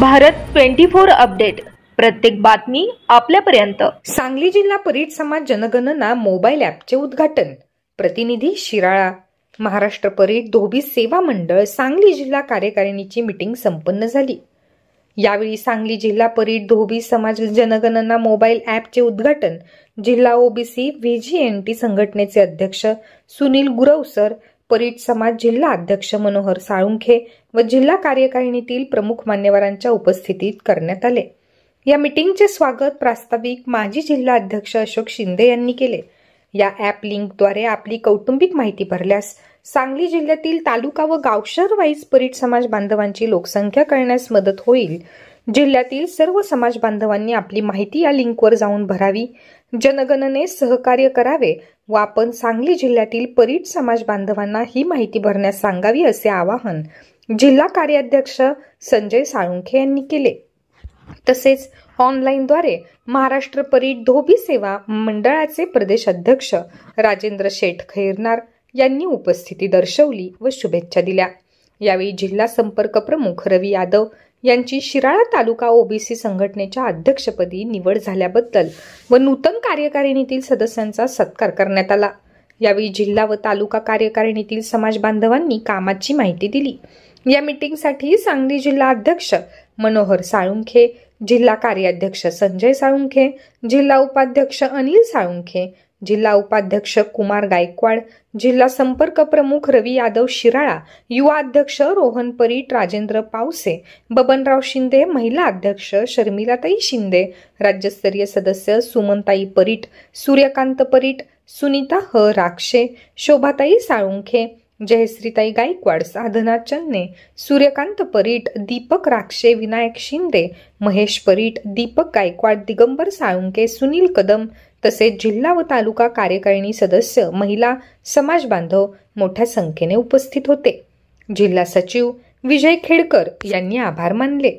Bharat twenty four update प्रत्येक बातमी आपल्यापर्यंत सांगली जिल्हा परीट समाज जनगणना मोबाईल ॲपचे उद्घाटन प्रतिनिधी शिराळा महाराष्ट्र परीड धोबी सेवा मंडळ सांगली जिल्हा कार्यकारिणीची मिटिंग संपन्न झाली यावेळी सांगली जिल्हा परीट धोबी समाज जनगणना मोबाईल ॲपचे उद्घाटन जिल्हा ओबीसी व्हीजीएनटी संघटनेचे अध्यक्ष सुनील गुरव सर परीट समाज जिल्हा अध्यक्ष मनोहर साळुंखे व जिल्हा कार्यकारिणीतील प्रमुख मान्यवरांच्या उपस्थितीत करण्यात आले या मीटिंगचे स्वागत प्रास्ताविक माजी जिल्हा अध्यक्ष अशोक शिंदे यांनी केले या ऍप लिंकद्वारे आपली कौटुंबिक माहिती भरल्यास सांगली जिल्ह्यातील तालुका व गावशर वाईज परीट समाज बांधवांची लोकसंख्या कळण्यास मदत होईल जिल्ह्यातील सर्व समाज बांधवांनी आपली माहिती या लिंकवर जाऊन भरावी जनगणने सहकार्य करावे व आपण सांगली जिल्ह्यातील परीट समाज बांधवांना ही माहिती भरण्यास सांगावी असे आवाहन जिल्हा कार्याध्यक्ष संजय साळुंखे यांनी केले तसेच ऑनलाईनद्वारे महाराष्ट्र परीट धोबी सेवा मंडळाचे प्रदेश अध्यक्ष राजेंद्र शेठ खैरनार यांनी उपस्थिती दर्शवली व शुभेच्छा दिल्या यावेळी जिल्हा संपर्क प्रमुख रवी यादव यांची शिराळा तालुका ओबीसी संघटनेच्या अध्यक्षपदी निवड झाल्याबद्दल व नूतन कार्यकारिणीतील सदस्यांचा सत्कार करण्यात आला यावेळी जिल्हा व तालुका कार्यकारिणीतील समाज बांधवांनी कामाची माहिती दिली या मिटिंगसाठी सांगली जिल्हा अध्यक्ष मनोहर साळुंखे जिल्हा कार्याध्यक्ष संजय साळुंखे जिल्हा उपाध्यक्ष अनिल साळुंखे जिल्हा उपाध्यक्ष कुमार गायकवाड जिल्हा संपर्क प्रमुख रवी यादव शिराळा युवा अध्यक्ष रोहन परीट राजेंद्र पावसे बबनराव शिंदे महिला अध्यक्ष शर्मिलाताई शिंदे राज्यस्तरीय सदस्य सुमनताई परीट सूर्यकांत परीट सुनीता ह राक्षे शोभाताई साळुंखे जयश्रीताई गायकवाड साधना चन्ने सूर्यकांत परीट दीपक राक्षे विनायक शिंदे महेश परीट दीपक गायकवाड दिगंबर साळुंके सुनील कदम तसेच जिल्हा व तालुका कार्यकारिणी सदस्य महिला समाज बांधव मोठ्या संख्येने उपस्थित होते जिल्हा सचिव विजय खेडकर यांनी आभार मानले